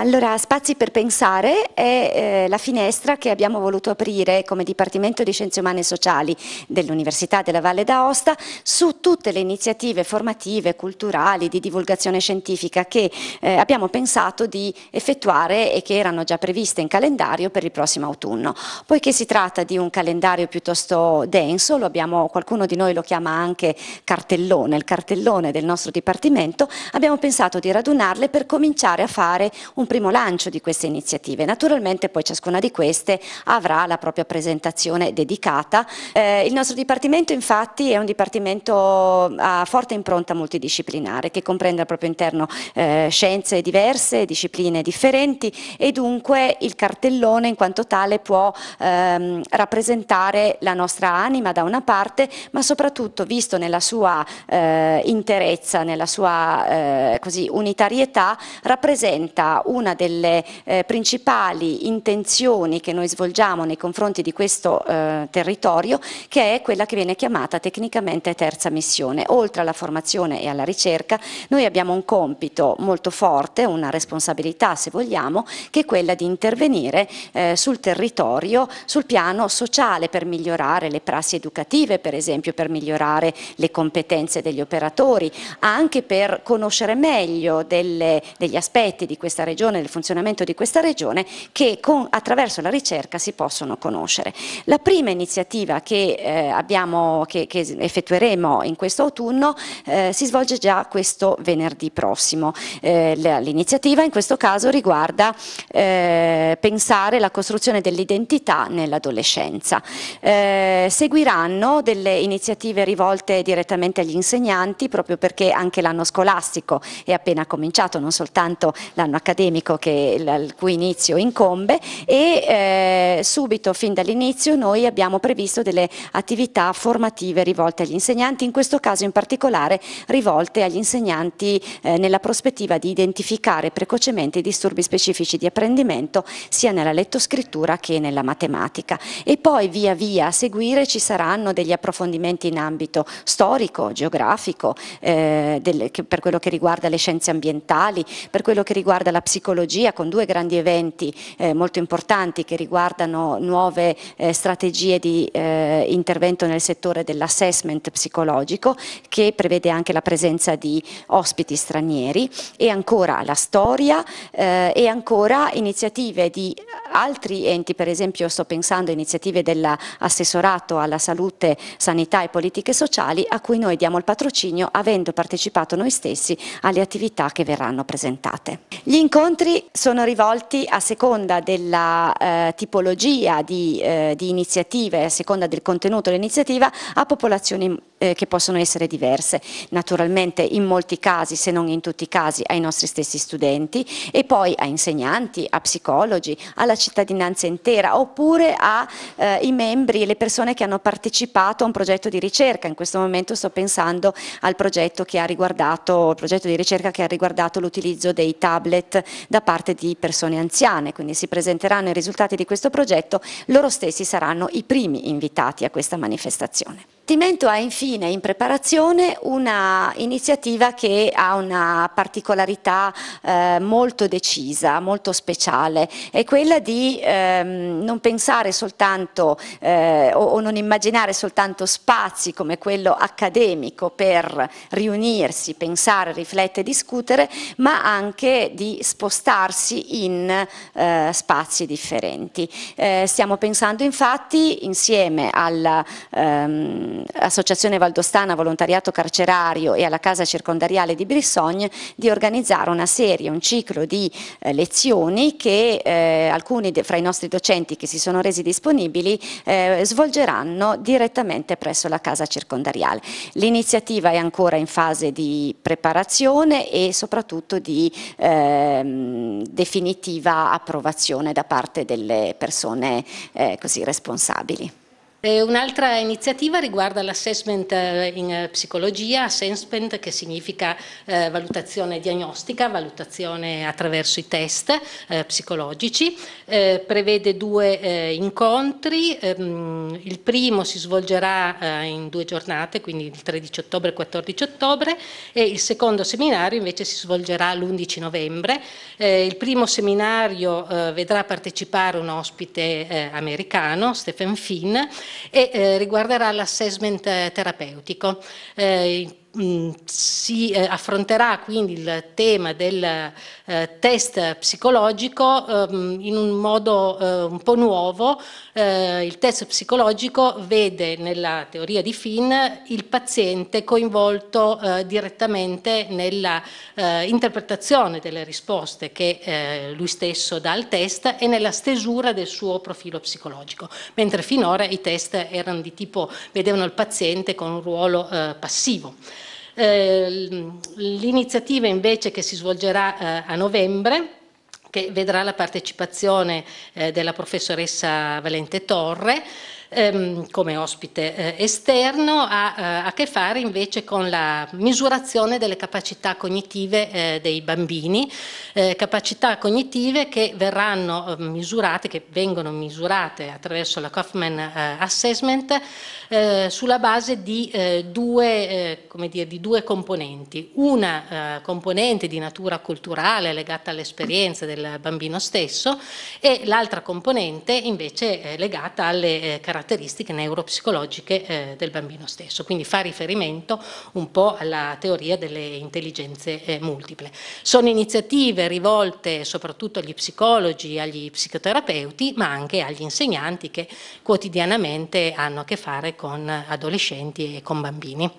Allora, Spazi per Pensare è eh, la finestra che abbiamo voluto aprire come Dipartimento di Scienze Umane e Sociali dell'Università della Valle d'Aosta su tutte le iniziative formative, culturali, di divulgazione scientifica che eh, abbiamo pensato di effettuare e che erano già previste in calendario per il prossimo autunno. Poiché si tratta di un calendario piuttosto denso, abbiamo, qualcuno di noi lo chiama anche cartellone, il cartellone del nostro Dipartimento, abbiamo pensato di radunarle per cominciare a fare un un primo lancio di queste iniziative. Naturalmente poi ciascuna di queste avrà la propria presentazione dedicata. Eh, il nostro dipartimento infatti è un dipartimento eh, a forte impronta multidisciplinare che comprende al proprio interno eh, scienze diverse, discipline differenti e dunque il cartellone in quanto tale può ehm, rappresentare la nostra anima da una parte ma soprattutto visto nella sua eh, interezza, nella sua eh, così, unitarietà rappresenta un una delle eh, principali intenzioni che noi svolgiamo nei confronti di questo eh, territorio, che è quella che viene chiamata tecnicamente terza missione. Oltre alla formazione e alla ricerca, noi abbiamo un compito molto forte, una responsabilità se vogliamo, che è quella di intervenire eh, sul territorio, sul piano sociale per migliorare le prassi educative, per esempio, per migliorare le competenze degli operatori, anche per conoscere meglio delle, degli aspetti di questa regione regione, del funzionamento di questa regione, che con, attraverso la ricerca si possono conoscere. La prima iniziativa che, eh, abbiamo, che, che effettueremo in questo autunno eh, si svolge già questo venerdì prossimo. Eh, l'iniziativa in questo caso riguarda eh, pensare la costruzione dell'identità nell'adolescenza. Eh, seguiranno delle iniziative rivolte direttamente agli insegnanti proprio perché anche l'anno scolastico è appena cominciato, non soltanto l'anno accademico accademico che, al cui inizio incombe e eh, subito fin dall'inizio noi abbiamo previsto delle attività formative rivolte agli insegnanti, in questo caso in particolare rivolte agli insegnanti eh, nella prospettiva di identificare precocemente i disturbi specifici di apprendimento sia nella lettoscrittura che nella matematica. E poi via via a seguire ci saranno degli approfondimenti in ambito storico, geografico, eh, del, che, per quello che riguarda le scienze ambientali, per quello che riguarda la psicologia psicologia con due grandi eventi eh, molto importanti che riguardano nuove eh, strategie di eh, intervento nel settore dell'assessment psicologico che prevede anche la presenza di ospiti stranieri e ancora la storia eh, e ancora iniziative di altri enti, per esempio sto pensando a iniziative dell'assessorato alla salute, sanità e politiche sociali a cui noi diamo il patrocinio avendo partecipato noi stessi alle attività che verranno presentate. Gli incontri incontri sono rivolti a seconda della eh, tipologia di, eh, di iniziative, a seconda del contenuto dell'iniziativa, a popolazioni eh, che possono essere diverse. Naturalmente in molti casi, se non in tutti i casi, ai nostri stessi studenti e poi a insegnanti, a psicologi, alla cittadinanza intera oppure ai eh, membri, e le persone che hanno partecipato a un progetto di ricerca. In questo momento sto pensando al progetto che ha riguardato, progetto di ricerca che ha riguardato l'utilizzo dei tablet da parte di persone anziane, quindi si presenteranno i risultati di questo progetto, loro stessi saranno i primi invitati a questa manifestazione. Timento ha infine in preparazione una iniziativa che ha una particolarità eh, molto decisa, molto speciale, è quella di ehm, non pensare soltanto eh, o, o, non immaginare soltanto spazi come quello accademico per riunirsi, pensare, riflettere, discutere, ma anche di spostarsi in eh, spazi differenti. Eh, stiamo pensando infatti insieme al... Ehm, all'Associazione Valdostana Volontariato Carcerario e alla Casa Circondariale di Brissogne di organizzare una serie, un ciclo di eh, lezioni che eh, alcuni de, fra i nostri docenti che si sono resi disponibili eh, svolgeranno direttamente presso la Casa Circondariale. L'iniziativa è ancora in fase di preparazione e soprattutto di ehm, definitiva approvazione da parte delle persone eh, così responsabili. Eh, un'altra iniziativa riguarda l'assessment eh, in eh, psicologia, assessment che significa eh, valutazione diagnostica, valutazione attraverso i test eh, psicologici, eh, prevede due incontri, ehm, il primo si svolgerà in due giornate, quindi il 13 ottobre e il 14 ottobre e il secondo seminario invece si svolgerà l'11 novembre. il primo seminario vedrà partecipare un ospite americano, Stephen Finn, e eh, riguarderà l'assessment eh, terapeutico. Eh, mh, mm, si eh, affronterà quindi il tema del eh, test psicologico ehm, in un modo eh, un po' nuovo. Eh, il test psicologico vede nella teoria di Finn il paziente coinvolto eh, direttamente nella eh, interpretazione delle risposte che lui stesso dà al test e nella stesura del suo profilo psicologico, mentre finora i test erano di tipo vedevano il paziente con un ruolo passivo. Eh, l'iniziativa invece che si svolgerà eh, a novembre che vedrà la partecipazione eh, della professoressa Valente Torre ehm, come ospite eh, esterno, ha eh, a che fare invece con la misurazione delle capacità cognitive eh, dei bambini, eh, capacità cognitive che verranno eh, misurate, che vengono misurate attraverso la Kaufman eh, Assessment sulla base di due, dire, di, due, componenti. Una componente di natura culturale legata all'esperienza del bambino stesso e l'altra componente invece legata alle caratteristiche caratteristiche neuropsicologiche eh, del bambino stesso, quindi fa riferimento un po' alla teoria delle intelligenze eh, multiple. Sono iniziative rivolte soprattutto agli psicologi, agli psicoterapeuti, ma anche agli insegnanti che quotidianamente hanno a che fare con adolescenti e con bambini.